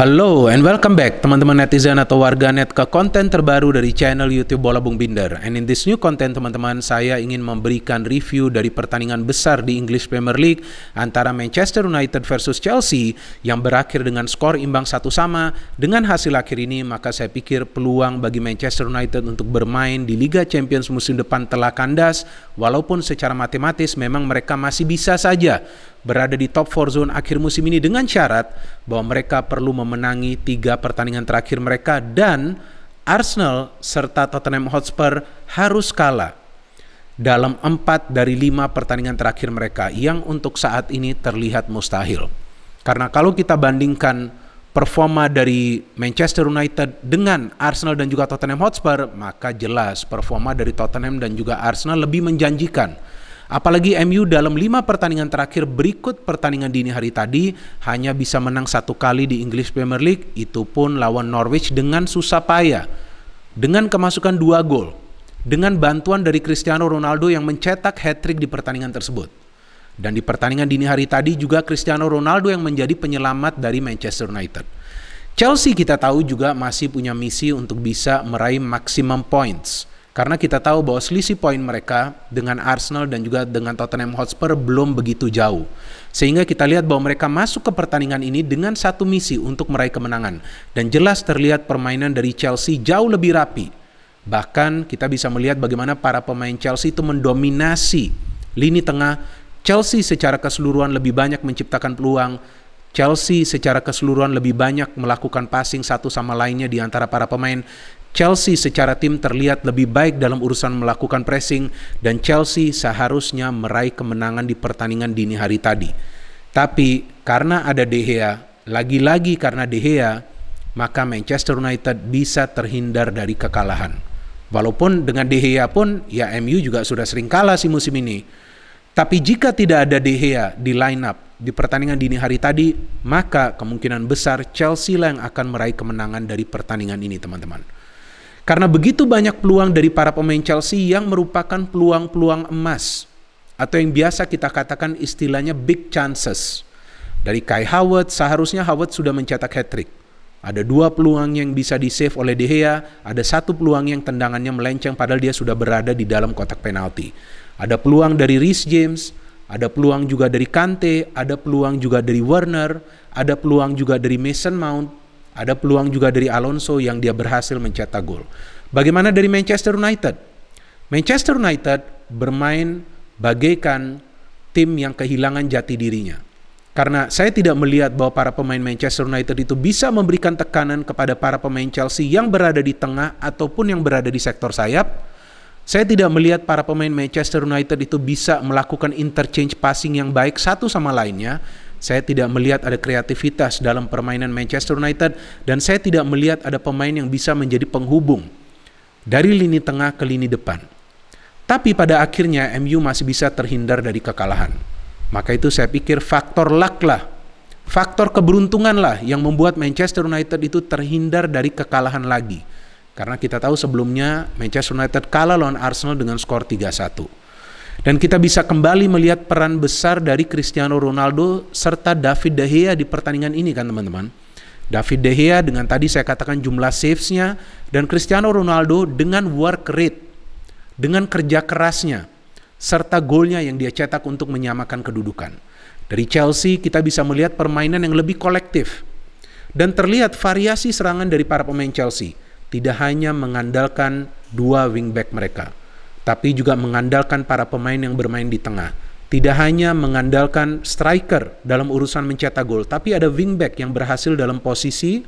Halo and welcome back teman-teman netizen atau warga net ke konten terbaru dari channel YouTube Bola Bung Binder. And in this new content teman-teman, saya ingin memberikan review dari pertandingan besar di English Premier League antara Manchester United versus Chelsea yang berakhir dengan skor imbang satu sama. Dengan hasil akhir ini, maka saya pikir peluang bagi Manchester United untuk bermain di Liga Champions musim depan telah kandas, walaupun secara matematis memang mereka masih bisa saja berada di top 4 zone akhir musim ini dengan syarat bahwa mereka perlu memenangi tiga pertandingan terakhir mereka dan Arsenal serta Tottenham Hotspur harus kalah dalam empat dari lima pertandingan terakhir mereka yang untuk saat ini terlihat mustahil. Karena kalau kita bandingkan performa dari Manchester United dengan Arsenal dan juga Tottenham Hotspur, maka jelas performa dari Tottenham dan juga Arsenal lebih menjanjikan Apalagi MU dalam lima pertandingan terakhir berikut pertandingan dini hari tadi hanya bisa menang satu kali di English Premier League, itu pun lawan Norwich dengan susah payah. Dengan kemasukan dua gol, dengan bantuan dari Cristiano Ronaldo yang mencetak hat-trick di pertandingan tersebut. Dan di pertandingan dini hari tadi juga Cristiano Ronaldo yang menjadi penyelamat dari Manchester United. Chelsea kita tahu juga masih punya misi untuk bisa meraih maksimum points. Karena kita tahu bahwa selisih poin mereka dengan Arsenal dan juga dengan Tottenham Hotspur belum begitu jauh. Sehingga kita lihat bahwa mereka masuk ke pertandingan ini dengan satu misi untuk meraih kemenangan. Dan jelas terlihat permainan dari Chelsea jauh lebih rapi. Bahkan kita bisa melihat bagaimana para pemain Chelsea itu mendominasi lini tengah. Chelsea secara keseluruhan lebih banyak menciptakan peluang, Chelsea secara keseluruhan lebih banyak melakukan passing satu sama lainnya di antara para pemain Chelsea secara tim terlihat lebih baik dalam urusan melakukan pressing dan Chelsea seharusnya meraih kemenangan di pertandingan dini hari tadi. Tapi karena ada De Gea, lagi-lagi karena De Gea, maka Manchester United bisa terhindar dari kekalahan. Walaupun dengan De Gea pun ya MU juga sudah sering kalah si musim ini. Tapi jika tidak ada De Gea di line up di pertandingan dini hari tadi, maka kemungkinan besar Chelsea lah yang akan meraih kemenangan dari pertandingan ini teman-teman. Karena begitu banyak peluang dari para pemain Chelsea yang merupakan peluang-peluang emas atau yang biasa kita katakan istilahnya big chances. Dari Kai Howard seharusnya Howard sudah mencetak hat-trick. Ada dua peluang yang bisa di-save oleh De Gea, ada satu peluang yang tendangannya melenceng padahal dia sudah berada di dalam kotak penalti. Ada peluang dari Rhys James, ada peluang juga dari Kante, ada peluang juga dari Werner, ada peluang juga dari Mason Mount, ada peluang juga dari Alonso yang dia berhasil mencetak gol. Bagaimana dari Manchester United? Manchester United bermain bagaikan tim yang kehilangan jati dirinya. Karena saya tidak melihat bahwa para pemain Manchester United itu bisa memberikan tekanan kepada para pemain Chelsea yang berada di tengah ataupun yang berada di sektor sayap. Saya tidak melihat para pemain Manchester United itu bisa melakukan interchange passing yang baik satu sama lainnya saya tidak melihat ada kreativitas dalam permainan Manchester United dan saya tidak melihat ada pemain yang bisa menjadi penghubung dari lini tengah ke lini depan. Tapi pada akhirnya MU masih bisa terhindar dari kekalahan. Maka itu saya pikir faktor luck lah, faktor keberuntungan lah yang membuat Manchester United itu terhindar dari kekalahan lagi. Karena kita tahu sebelumnya Manchester United kalah lawan Arsenal dengan skor 3-1. Dan kita bisa kembali melihat peran besar dari Cristiano Ronaldo serta David De Gea di pertandingan ini kan teman-teman. David De Gea dengan tadi saya katakan jumlah saves-nya dan Cristiano Ronaldo dengan work rate, dengan kerja kerasnya, serta golnya yang dia cetak untuk menyamakan kedudukan. Dari Chelsea kita bisa melihat permainan yang lebih kolektif dan terlihat variasi serangan dari para pemain Chelsea, tidak hanya mengandalkan dua wingback mereka tapi juga mengandalkan para pemain yang bermain di tengah. Tidak hanya mengandalkan striker dalam urusan mencetak gol, tapi ada wingback yang berhasil dalam posisi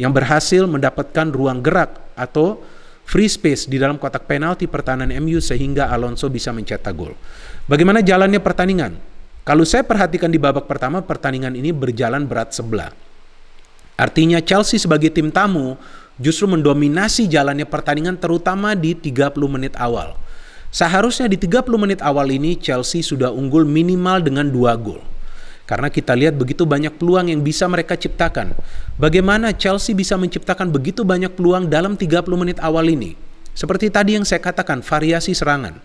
yang berhasil mendapatkan ruang gerak atau free space di dalam kotak penalti pertahanan MU sehingga Alonso bisa mencetak gol. Bagaimana jalannya pertandingan? Kalau saya perhatikan di babak pertama pertandingan ini berjalan berat sebelah. Artinya Chelsea sebagai tim tamu justru mendominasi jalannya pertandingan terutama di 30 menit awal. Seharusnya di 30 menit awal ini Chelsea sudah unggul minimal dengan dua gol. Karena kita lihat begitu banyak peluang yang bisa mereka ciptakan. Bagaimana Chelsea bisa menciptakan begitu banyak peluang dalam 30 menit awal ini? Seperti tadi yang saya katakan, variasi serangan.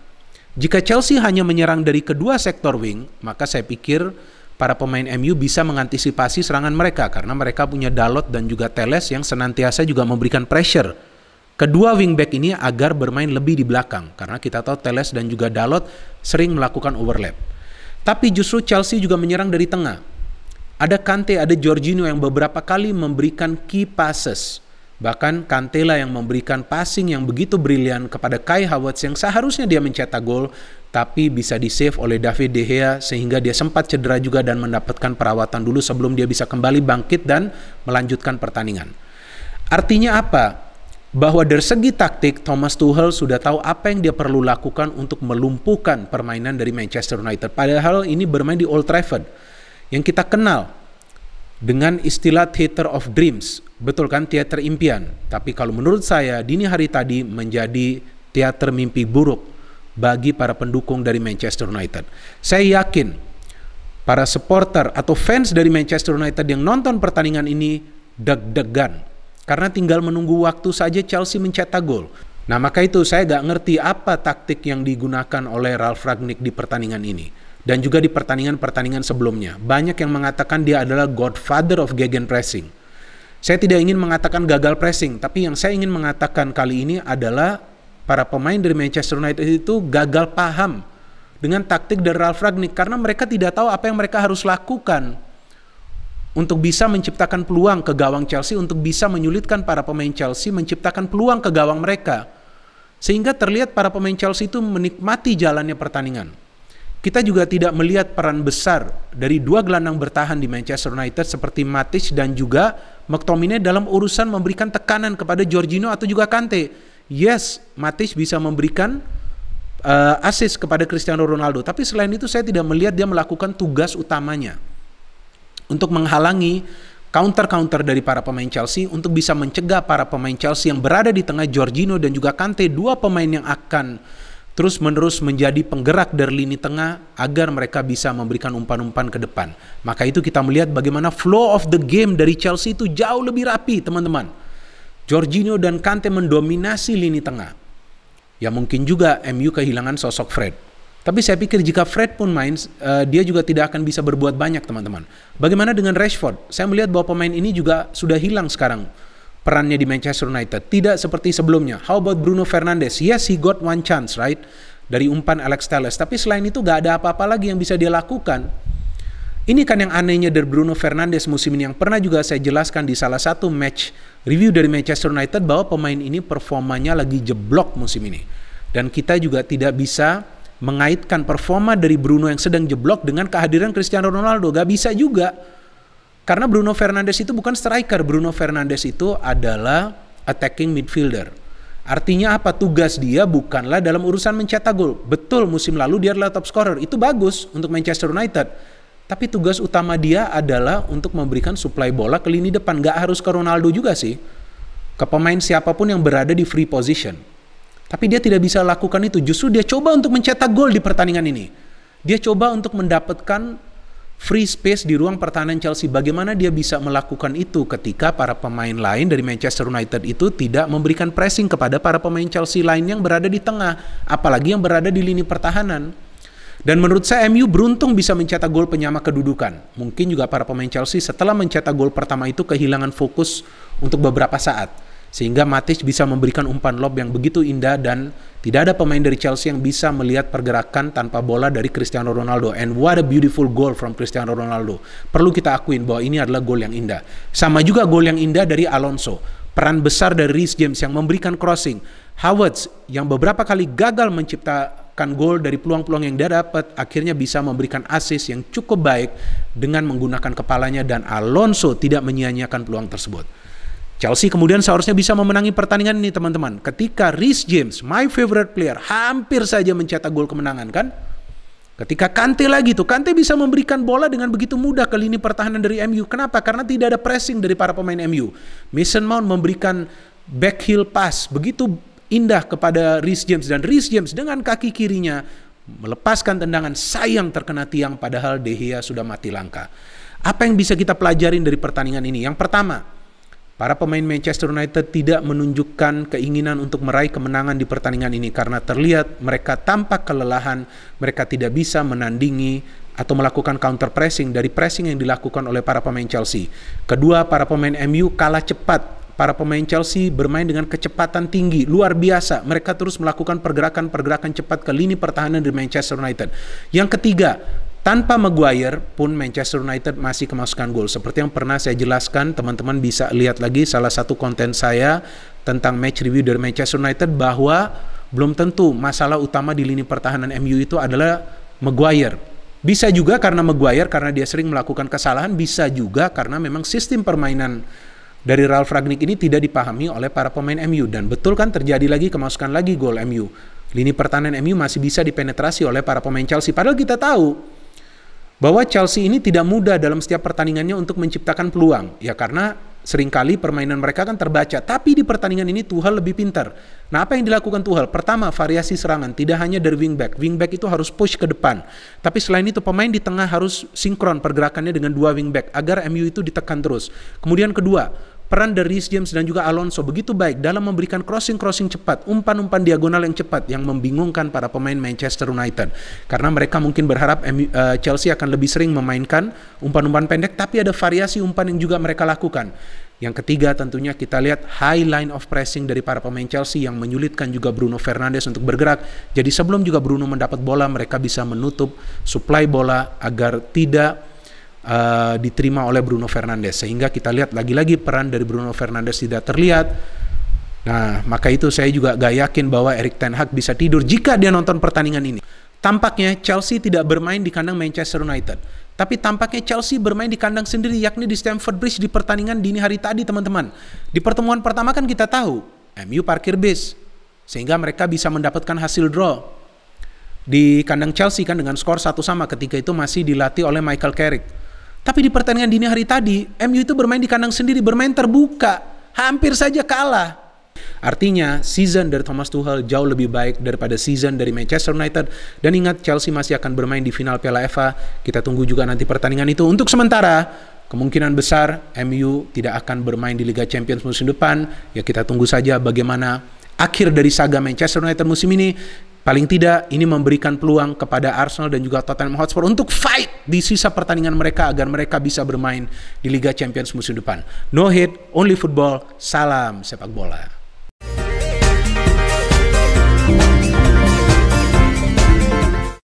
Jika Chelsea hanya menyerang dari kedua sektor wing, maka saya pikir para pemain MU bisa mengantisipasi serangan mereka karena mereka punya Dalot dan juga Teles yang senantiasa juga memberikan pressure kedua wingback ini agar bermain lebih di belakang karena kita tahu Teles dan juga Dalot sering melakukan overlap. Tapi justru Chelsea juga menyerang dari tengah. Ada Kante, ada Jorginho yang beberapa kali memberikan key passes. Bahkan Kante lah yang memberikan passing yang begitu brilian kepada Kai Havertz yang seharusnya dia mencetak gol tapi bisa di-save oleh David De Gea sehingga dia sempat cedera juga dan mendapatkan perawatan dulu sebelum dia bisa kembali bangkit dan melanjutkan pertandingan. Artinya apa? bahwa dari segi taktik Thomas Tuchel sudah tahu apa yang dia perlu lakukan untuk melumpuhkan permainan dari Manchester United. Padahal ini bermain di Old Trafford yang kita kenal dengan istilah theater of dreams, betul kan teater impian. Tapi kalau menurut saya dini hari tadi menjadi teater mimpi buruk bagi para pendukung dari Manchester United. Saya yakin para supporter atau fans dari Manchester United yang nonton pertandingan ini deg-degan karena tinggal menunggu waktu saja Chelsea mencetak gol. Nah maka itu saya gak ngerti apa taktik yang digunakan oleh Ralf Ragnick di pertandingan ini. Dan juga di pertandingan-pertandingan sebelumnya. Banyak yang mengatakan dia adalah godfather of gegenpressing. Saya tidak ingin mengatakan gagal pressing, tapi yang saya ingin mengatakan kali ini adalah para pemain dari Manchester United itu gagal paham dengan taktik dari Ralf Ragnick karena mereka tidak tahu apa yang mereka harus lakukan untuk bisa menciptakan peluang ke gawang Chelsea untuk bisa menyulitkan para pemain Chelsea menciptakan peluang ke gawang mereka sehingga terlihat para pemain Chelsea itu menikmati jalannya pertandingan. Kita juga tidak melihat peran besar dari dua gelandang bertahan di Manchester United seperti Matic dan juga McTominay dalam urusan memberikan tekanan kepada Jorginho atau juga Kante. Yes, Matic bisa memberikan uh, assist kepada Cristiano Ronaldo, tapi selain itu saya tidak melihat dia melakukan tugas utamanya untuk menghalangi counter-counter dari para pemain Chelsea untuk bisa mencegah para pemain Chelsea yang berada di tengah Jorginho dan juga Kante, dua pemain yang akan terus-menerus menjadi penggerak dari lini tengah agar mereka bisa memberikan umpan-umpan ke depan. Maka itu kita melihat bagaimana flow of the game dari Chelsea itu jauh lebih rapi, teman-teman. Jorginho dan Kante mendominasi lini tengah. Ya mungkin juga MU kehilangan sosok Fred. Tapi saya pikir jika Fred pun main, uh, dia juga tidak akan bisa berbuat banyak teman-teman. Bagaimana dengan Rashford? Saya melihat bahwa pemain ini juga sudah hilang sekarang perannya di Manchester United. Tidak seperti sebelumnya. How about Bruno Fernandes? Yes, he got one chance, right? Dari umpan Alex Telles. Tapi selain itu gak ada apa-apa lagi yang bisa dia lakukan. Ini kan yang anehnya dari Bruno Fernandes musim ini yang pernah juga saya jelaskan di salah satu match review dari Manchester United bahwa pemain ini performanya lagi jeblok musim ini. Dan kita juga tidak bisa mengaitkan performa dari Bruno yang sedang jeblok dengan kehadiran Cristiano Ronaldo. Gak bisa juga. Karena Bruno Fernandes itu bukan striker. Bruno Fernandes itu adalah attacking midfielder. Artinya apa? Tugas dia bukanlah dalam urusan mencetak gol. Betul musim lalu dia adalah top scorer. Itu bagus untuk Manchester United. Tapi tugas utama dia adalah untuk memberikan suplai bola ke lini depan. Gak harus ke Ronaldo juga sih. Ke pemain siapapun yang berada di free position. Tapi dia tidak bisa lakukan itu. Justru dia coba untuk mencetak gol di pertandingan ini. Dia coba untuk mendapatkan free space di ruang pertahanan Chelsea. Bagaimana dia bisa melakukan itu ketika para pemain lain dari Manchester United itu tidak memberikan pressing kepada para pemain Chelsea lain yang berada di tengah, apalagi yang berada di lini pertahanan. Dan menurut saya MU beruntung bisa mencetak gol penyama kedudukan. Mungkin juga para pemain Chelsea setelah mencetak gol pertama itu kehilangan fokus untuk beberapa saat sehingga Matic bisa memberikan umpan lob yang begitu indah dan tidak ada pemain dari Chelsea yang bisa melihat pergerakan tanpa bola dari Cristiano Ronaldo and what a beautiful goal from Cristiano Ronaldo perlu kita akuin bahwa ini adalah gol yang indah sama juga gol yang indah dari Alonso peran besar dari Reece James yang memberikan crossing Havertz yang beberapa kali gagal menciptakan gol dari peluang-peluang yang dia dapat akhirnya bisa memberikan assist yang cukup baik dengan menggunakan kepalanya dan Alonso tidak menyia-nyiakan peluang tersebut Chelsea kemudian seharusnya bisa memenangi pertandingan ini teman-teman. Ketika Rhys James, my favorite player, hampir saja mencetak gol kemenangan kan. Ketika Kante lagi tuh, Kante bisa memberikan bola dengan begitu mudah ke lini pertahanan dari MU. Kenapa? Karena tidak ada pressing dari para pemain MU. Mason Mount memberikan back heel pass begitu indah kepada Rhys James dan Rhys James dengan kaki kirinya melepaskan tendangan sayang terkena tiang padahal De Gea sudah mati langka. Apa yang bisa kita pelajarin dari pertandingan ini? Yang pertama, Para pemain Manchester United tidak menunjukkan keinginan untuk meraih kemenangan di pertandingan ini karena terlihat mereka tampak kelelahan, mereka tidak bisa menandingi atau melakukan counter pressing dari pressing yang dilakukan oleh para pemain Chelsea. Kedua, para pemain MU kalah cepat Para pemain Chelsea bermain dengan kecepatan tinggi, luar biasa. Mereka terus melakukan pergerakan-pergerakan cepat ke lini pertahanan di Manchester United. Yang ketiga, tanpa Maguire pun Manchester United masih kemasukan gol. Seperti yang pernah saya jelaskan, teman-teman bisa lihat lagi salah satu konten saya tentang match review dari Manchester United bahwa belum tentu masalah utama di lini pertahanan MU itu adalah Maguire. Bisa juga karena Maguire karena dia sering melakukan kesalahan, bisa juga karena memang sistem permainan dari Ralf Ragnik ini tidak dipahami oleh para pemain MU dan betul kan terjadi lagi kemasukan lagi gol MU. Lini pertahanan MU masih bisa dipenetrasi oleh para pemain Chelsea padahal kita tahu bahwa Chelsea ini tidak mudah dalam setiap pertandingannya untuk menciptakan peluang. Ya karena seringkali permainan mereka kan terbaca, tapi di pertandingan ini Tuchel lebih pintar. Nah, apa yang dilakukan Tuchel? Pertama, variasi serangan, tidak hanya dari wingback. Wingback itu harus push ke depan. Tapi selain itu pemain di tengah harus sinkron pergerakannya dengan dua wingback agar MU itu ditekan terus. Kemudian kedua, Peran dari Rhys James dan juga Alonso begitu baik dalam memberikan crossing-crossing cepat, umpan-umpan diagonal yang cepat yang membingungkan para pemain Manchester United. Karena mereka mungkin berharap eh, Chelsea akan lebih sering memainkan umpan-umpan pendek, tapi ada variasi umpan yang juga mereka lakukan. Yang ketiga tentunya kita lihat high line of pressing dari para pemain Chelsea yang menyulitkan juga Bruno Fernandes untuk bergerak. Jadi sebelum juga Bruno mendapat bola mereka bisa menutup supply bola agar tidak uh, diterima oleh Bruno Fernandes sehingga kita lihat lagi-lagi peran dari Bruno Fernandes tidak terlihat nah maka itu saya juga gak yakin bahwa Erik Ten Hag bisa tidur jika dia nonton pertandingan ini tampaknya Chelsea tidak bermain di kandang Manchester United tapi tampaknya Chelsea bermain di kandang sendiri yakni di Stamford Bridge di pertandingan dini hari tadi teman-teman di pertemuan pertama kan kita tahu MU parkir bis sehingga mereka bisa mendapatkan hasil draw di kandang Chelsea kan dengan skor satu sama ketika itu masih dilatih oleh Michael Carrick. Tapi di pertandingan dini hari tadi, MU itu bermain di kandang sendiri, bermain terbuka, hampir saja kalah. Artinya, season dari Thomas Tuchel jauh lebih baik daripada season dari Manchester United. Dan ingat, Chelsea masih akan bermain di final Piala FA. Kita tunggu juga nanti pertandingan itu. Untuk sementara, kemungkinan besar MU tidak akan bermain di Liga Champions musim depan. Ya kita tunggu saja bagaimana akhir dari saga Manchester United musim ini. Paling tidak ini memberikan peluang kepada Arsenal dan juga Tottenham Hotspur untuk fight di sisa pertandingan mereka agar mereka bisa bermain di Liga Champions musim depan. No hit, only football. Salam sepak bola.